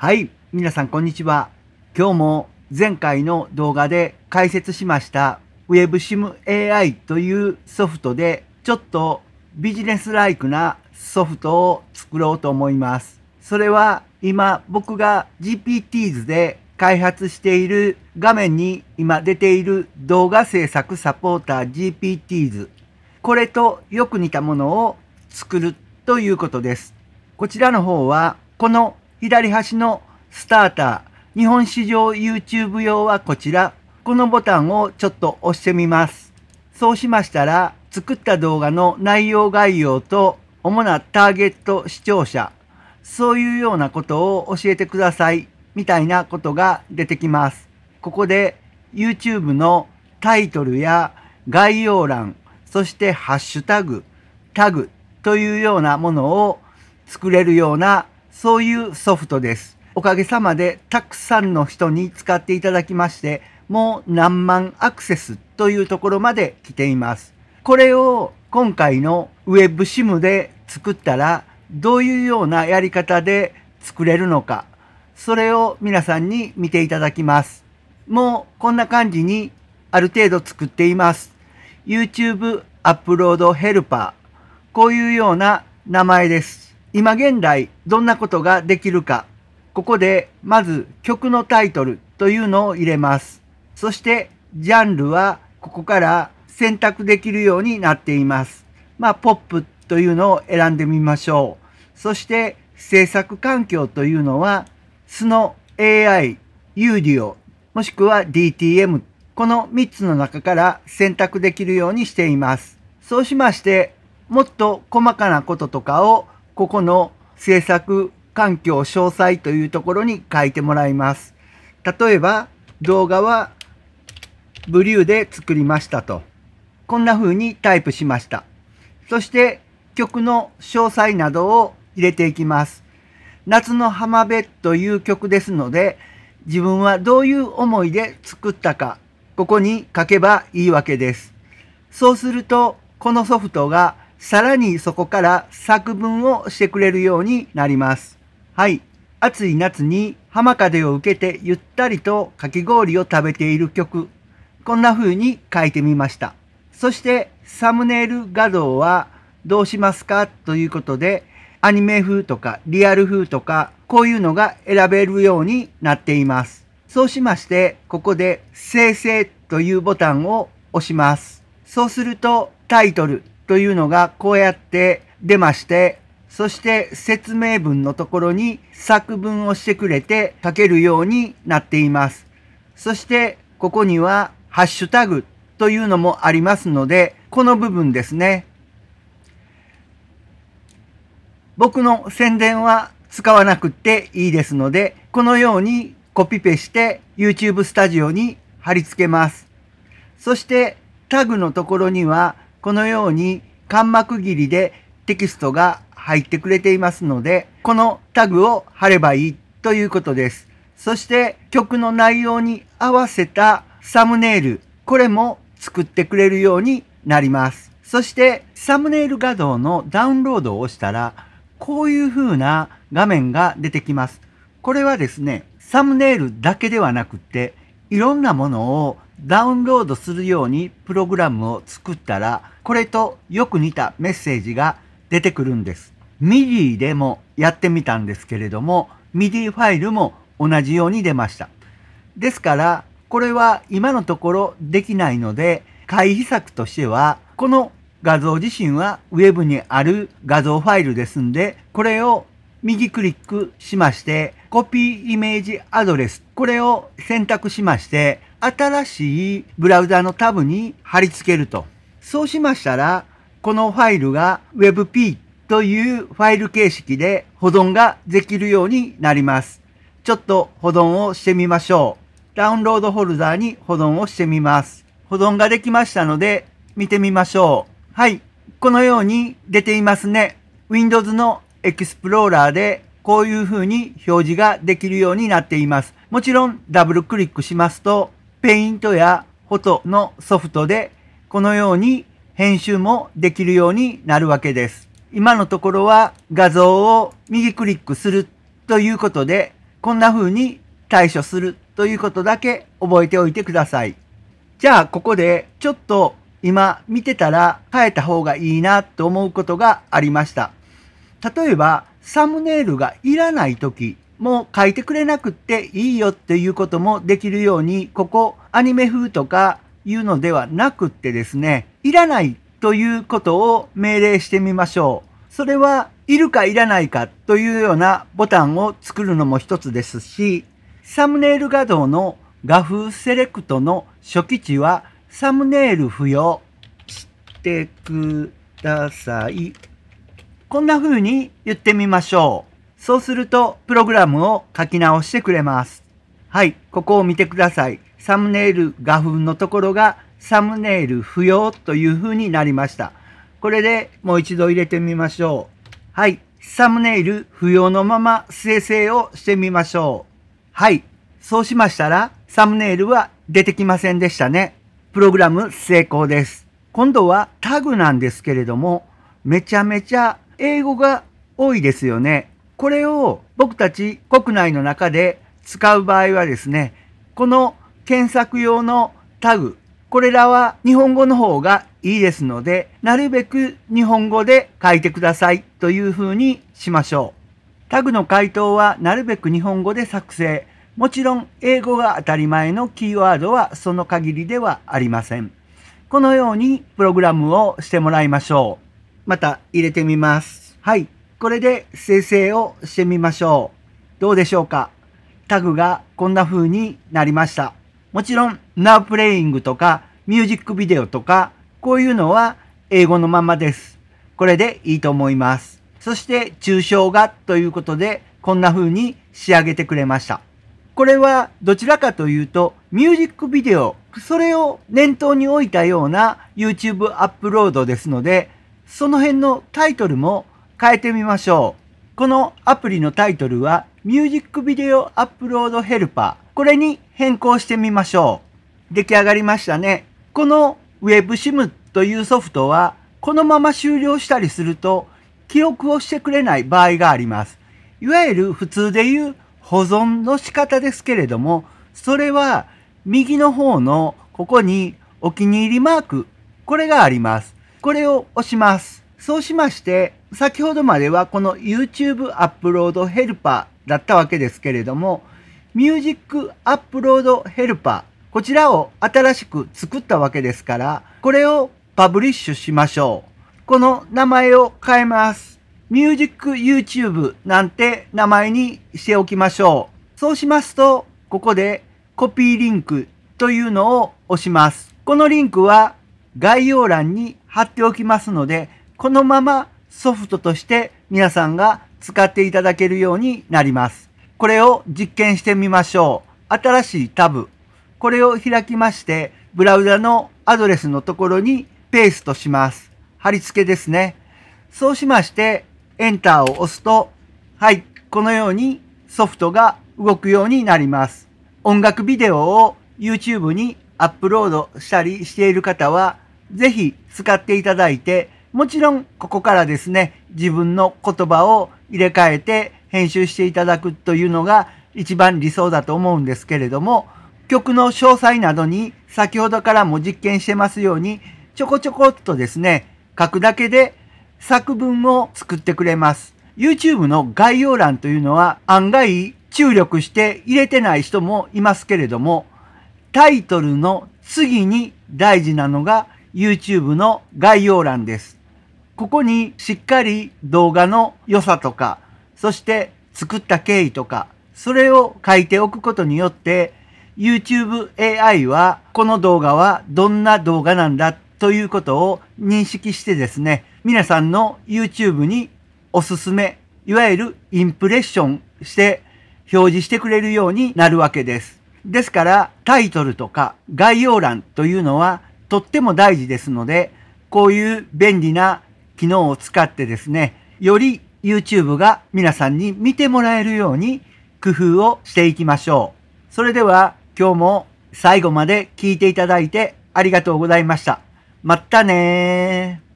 はい、皆さんこんにちは。今日も前回の動画で解説しました WebSimAI というソフトでちょっとビジネスライクなソフトを作ろうと思います。それは今僕が GPTs で開発している画面に今出ている動画制作サポーター GPTs これとよく似たものを作るということです。こちらの方はこの左端のスターター、日本市場 YouTube 用はこちら。このボタンをちょっと押してみます。そうしましたら、作った動画の内容概要と主なターゲット視聴者、そういうようなことを教えてください、みたいなことが出てきます。ここで YouTube のタイトルや概要欄、そしてハッシュタグ、タグというようなものを作れるようなそういうソフトです。おかげさまでたくさんの人に使っていただきまして、もう何万アクセスというところまで来ています。これを今回の WebSIM で作ったら、どういうようなやり方で作れるのか、それを皆さんに見ていただきます。もうこんな感じにある程度作っています。YouTube アップロードヘルパー。こういうような名前です。今現代どんなことができるか、ここでまず曲のタイトルというのを入れます。そしてジャンルはここから選択できるようになっています。まあ、ポップというのを選んでみましょう。そして制作環境というのは Sno AI、Udio、もしくは DTM、この3つの中から選択できるようにしています。そうしまして、もっと細かなこととかをここの制作環境詳細というところに書いてもらいます。例えば動画はブリューで作りましたと。こんな風にタイプしました。そして曲の詳細などを入れていきます。夏の浜辺という曲ですので、自分はどういう思いで作ったか、ここに書けばいいわけです。そうすると、このソフトがさらにそこから作文をしてくれるようになります。はい。暑い夏に浜風を受けてゆったりとかき氷を食べている曲。こんな風に書いてみました。そしてサムネイル画像はどうしますかということで、アニメ風とかリアル風とか、こういうのが選べるようになっています。そうしまして、ここで生成というボタンを押します。そうするとタイトルというのがこうやって出まして、そして説明文のところに作文をしてくれて書けるようになっています。そしてここにはハッシュタグというのもありますので、この部分ですね。僕の宣伝は使わなくていいですので、このようにコピペして YouTube スタジオに貼り付けます。そしてタグのところにはこのように間膜切りでテキストが入ってくれていますので、このタグを貼ればいいということです。そして曲の内容に合わせたサムネイル、これも作ってくれるようになります。そしてサムネイル画像のダウンロードを押したら、こういう風な画面が出てきます。これはですね、サムネイルだけではなくて、いろんなものをダウンロードするようにプログラムを作ったら、これとよく似たメッセージが出てくるんです。MIDI でもやってみたんですけれども、MIDI ファイルも同じように出ました。ですから、これは今のところできないので、回避策としては、この画像自身は Web にある画像ファイルですんで、これを右クリックしまして、コピーイメージアドレス、これを選択しまして、新しいブラウザのタブに貼り付けると。そうしましたら、このファイルが WebP というファイル形式で保存ができるようになります。ちょっと保存をしてみましょう。ダウンロードホルダーに保存をしてみます。保存ができましたので、見てみましょう。はい。このように出ていますね。Windows の Explorer でこういうふうに表示ができるようになっています。もちろんダブルクリックしますとペイントやフォトのソフトでこのように編集もできるようになるわけです。今のところは画像を右クリックするということで、こんな風に対処するということだけ覚えておいてください。じゃあここでちょっと今見てたら変えた方がいいなと思うことがありました。例えばサムネイルがいらない時もう書いてくれなくっていいよっていうこともできるように、ここアニメ風とかいうのではなくってですね、いらないということを命令してみましょう。それは、いるかいらないかというようなボタンを作るのも一つですし、サムネイル画像の画風セレクトの初期値はサムネイル不要してください。こんな風に言ってみましょう。そうすると、プログラムを書き直してくれます。はい、ここを見てください。サムネイル画風のところが、サムネイル不要という風になりました。これでもう一度入れてみましょう。はい、サムネイル不要のまま生成をしてみましょう。はい、そうしましたら、サムネイルは出てきませんでしたね。プログラム成功です。今度はタグなんですけれども、めちゃめちゃ英語が多いですよね。これを僕たち国内の中で使う場合はですね、この検索用のタグ、これらは日本語の方がいいですので、なるべく日本語で書いてくださいというふうにしましょう。タグの回答はなるべく日本語で作成。もちろん英語が当たり前のキーワードはその限りではありません。このようにプログラムをしてもらいましょう。また入れてみます。はい。これで生成をしてみましょう。どうでしょうかタグがこんな風になりました。もちろん、ナープレイングとか、ミュージックビデオとか、こういうのは英語のままです。これでいいと思います。そして、抽象画ということで、こんな風に仕上げてくれました。これはどちらかというと、ミュージックビデオ、それを念頭に置いたような YouTube アップロードですので、その辺のタイトルも変えてみましょう。このアプリのタイトルはミュージックビデオアップロードヘルパー。これに変更してみましょう。出来上がりましたね。この WebSIM というソフトはこのまま終了したりすると記憶をしてくれない場合があります。いわゆる普通でいう保存の仕方ですけれども、それは右の方のここにお気に入りマーク、これがあります。これを押します。そうしまして、先ほどまではこの YouTube アップロードヘルパーだったわけですけれども、ミュージックアップロードヘルパー、こちらを新しく作ったわけですから、これをパブリッシュしましょう。この名前を変えます。ミュージック YouTube なんて名前にしておきましょう。そうしますと、ここでコピーリンクというのを押します。このリンクは概要欄に貼っておきますので、このままソフトとして皆さんが使っていただけるようになります。これを実験してみましょう。新しいタブ。これを開きまして、ブラウザのアドレスのところにペーストします。貼り付けですね。そうしまして、エンターを押すと、はい、このようにソフトが動くようになります。音楽ビデオを YouTube にアップロードしたりしている方は、ぜひ使っていただいて、もちろんここからですね、自分の言葉を入れ替えて編集していただくというのが一番理想だと思うんですけれども、曲の詳細などに先ほどからも実験してますように、ちょこちょこっとですね、書くだけで作文を作ってくれます。YouTube の概要欄というのは案外注力して入れてない人もいますけれども、タイトルの次に大事なのが YouTube の概要欄です。ここにしっかり動画の良さとか、そして作った経緯とか、それを書いておくことによって、YouTube AI はこの動画はどんな動画なんだということを認識してですね、皆さんの YouTube におすすめ、いわゆるインプレッションして表示してくれるようになるわけです。ですからタイトルとか概要欄というのはとっても大事ですので、こういう便利な機能を使ってですね、より YouTube が皆さんに見てもらえるように工夫をしていきましょう。それでは今日も最後まで聞いていただいてありがとうございました。またねー。